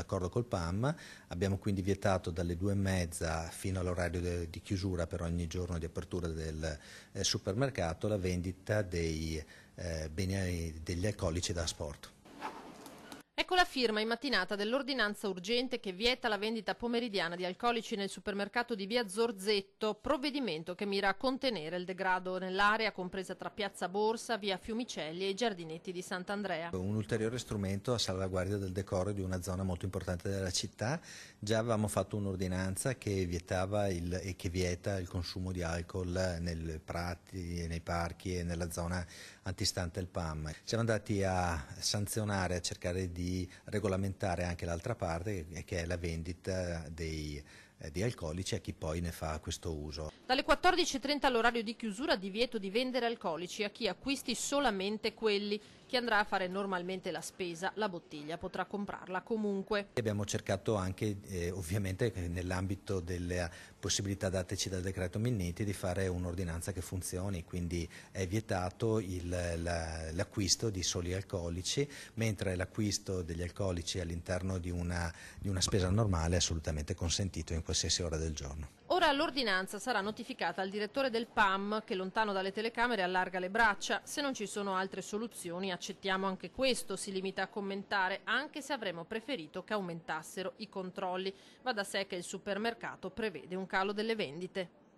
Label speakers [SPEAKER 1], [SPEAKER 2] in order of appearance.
[SPEAKER 1] d'accordo col PAM, abbiamo quindi vietato dalle due e mezza fino all'orario di chiusura per ogni giorno di apertura del eh, supermercato la vendita dei, eh, beni, degli alcolici da sport.
[SPEAKER 2] Ecco la firma in mattinata dell'ordinanza urgente che vieta la vendita pomeridiana di alcolici nel supermercato di via Zorzetto, provvedimento che mira a contenere il degrado nell'area compresa tra piazza Borsa, via Fiumicelli e i giardinetti di Sant'Andrea.
[SPEAKER 1] Un ulteriore strumento a salvaguardia del decoro di una zona molto importante della città. Già avevamo fatto un'ordinanza che vietava il, e che vieta il consumo di alcol nei prati, nei parchi e nella zona antistante il PAM. Siamo andati a sanzionare, a cercare di regolamentare anche l'altra parte eh, che è la vendita dei, eh, di alcolici a chi poi ne fa questo uso.
[SPEAKER 2] Dalle 14.30 all'orario di chiusura divieto di vendere alcolici a chi acquisti solamente quelli. Chi andrà a fare normalmente la spesa, la bottiglia potrà comprarla comunque.
[SPEAKER 1] Abbiamo cercato anche, eh, ovviamente, nell'ambito delle eh, possibilità dateci dal decreto Minniti, di fare un'ordinanza che funzioni, quindi è vietato l'acquisto la, di soli alcolici, mentre l'acquisto degli alcolici all'interno di, di una spesa normale è assolutamente consentito in qualsiasi ora del giorno.
[SPEAKER 2] Ora l'ordinanza sarà notificata al direttore del PAM che lontano dalle telecamere allarga le braccia. Se non ci sono altre soluzioni accettiamo anche questo, si limita a commentare, anche se avremmo preferito che aumentassero i controlli. Va da sé che il supermercato prevede un calo delle vendite.